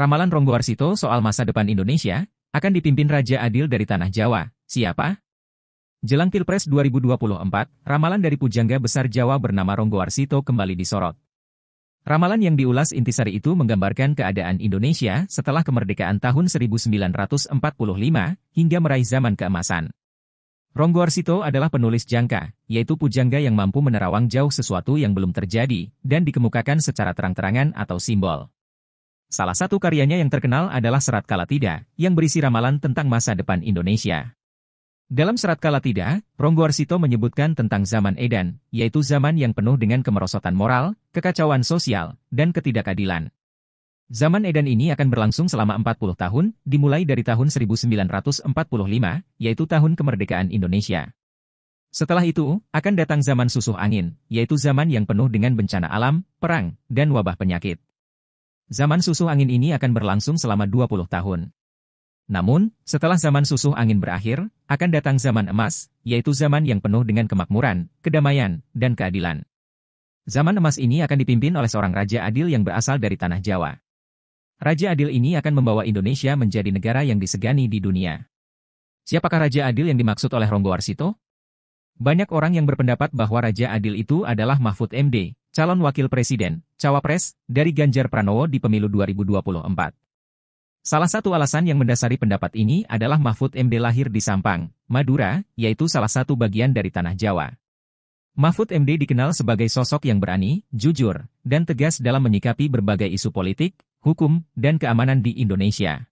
Ramalan Ronggo Arsito soal masa depan Indonesia akan dipimpin Raja Adil dari Tanah Jawa. Siapa? Jelang Pilpres 2024, ramalan dari pujangga besar Jawa bernama Ronggo Arsito kembali disorot. Ramalan yang diulas intisari itu menggambarkan keadaan Indonesia setelah kemerdekaan tahun 1945 hingga meraih zaman keemasan. Ronggo Arsito adalah penulis jangka, yaitu pujangga yang mampu menerawang jauh sesuatu yang belum terjadi dan dikemukakan secara terang-terangan atau simbol. Salah satu karyanya yang terkenal adalah Serat Kalatida, yang berisi ramalan tentang masa depan Indonesia. Dalam Serat Kalatida, Ronggo Arsito menyebutkan tentang zaman Edan, yaitu zaman yang penuh dengan kemerosotan moral, kekacauan sosial, dan ketidakadilan. Zaman Edan ini akan berlangsung selama 40 tahun, dimulai dari tahun 1945, yaitu tahun kemerdekaan Indonesia. Setelah itu, akan datang zaman susuh angin, yaitu zaman yang penuh dengan bencana alam, perang, dan wabah penyakit. Zaman susu angin ini akan berlangsung selama 20 tahun. Namun, setelah zaman susu angin berakhir, akan datang zaman emas, yaitu zaman yang penuh dengan kemakmuran, kedamaian, dan keadilan. Zaman emas ini akan dipimpin oleh seorang raja adil yang berasal dari tanah Jawa. Raja adil ini akan membawa Indonesia menjadi negara yang disegani di dunia. Siapakah raja adil yang dimaksud oleh Ronggo Warsito? Banyak orang yang berpendapat bahwa raja adil itu adalah Mahfud MD, calon wakil presiden, cawapres dari Ganjar Pranowo di pemilu 2024. Salah satu alasan yang mendasari pendapat ini adalah Mahfud MD lahir di Sampang, Madura, yaitu salah satu bagian dari tanah Jawa. Mahfud MD dikenal sebagai sosok yang berani, jujur, dan tegas dalam menyikapi berbagai isu politik, hukum, dan keamanan di Indonesia.